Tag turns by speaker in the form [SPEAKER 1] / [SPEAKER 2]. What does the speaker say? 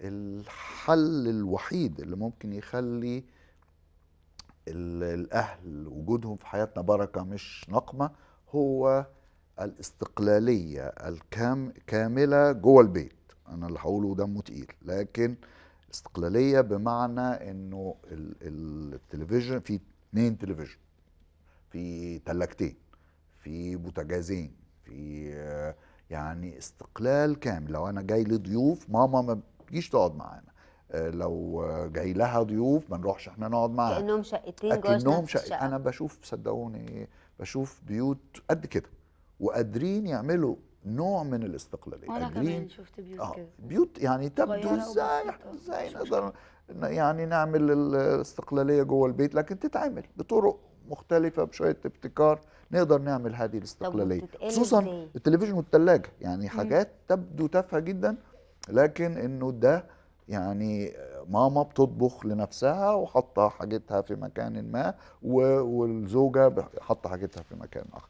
[SPEAKER 1] الحل الوحيد اللي ممكن يخلي الأهل وجودهم في حياتنا بركة مش نقمة هو الاستقلالية الكام كاملة جوه البيت أنا اللي هقوله دمه تقيل لكن استقلالية بمعنى إنه التلفزيون في اتنين تلفزيون في تلاجتين في بوتاجازين في آه، يعني استقلال كامل لو أنا جاي لضيوف ماما ما تجيش تقعد معانا آه، لو جاي لها ضيوف ما نروحش احنا نقعد معاها كانهم
[SPEAKER 2] شقتين جوه كانهم شقتين
[SPEAKER 1] انا بشوف صدقوني بشوف بيوت قد كده وقادرين يعملوا نوع من الاستقلاليه وانا كمان
[SPEAKER 2] شفت بيوت آه كده بيوت
[SPEAKER 1] يعني تبدو ازاي احنا ازاي نقدر يعني نعمل الاستقلاليه جوه البيت لكن تتعمل بطرق مختلفه بشويه ابتكار نقدر نعمل هذه الاستقلاليه خصوصا التلفزيون والثلاجه يعني حاجات تبدو تافهه جدا لكن انه ده يعني ماما بتطبخ لنفسها وحاطه حاجتها في مكان ما والزوجه حاطه حاجتها في مكان اخر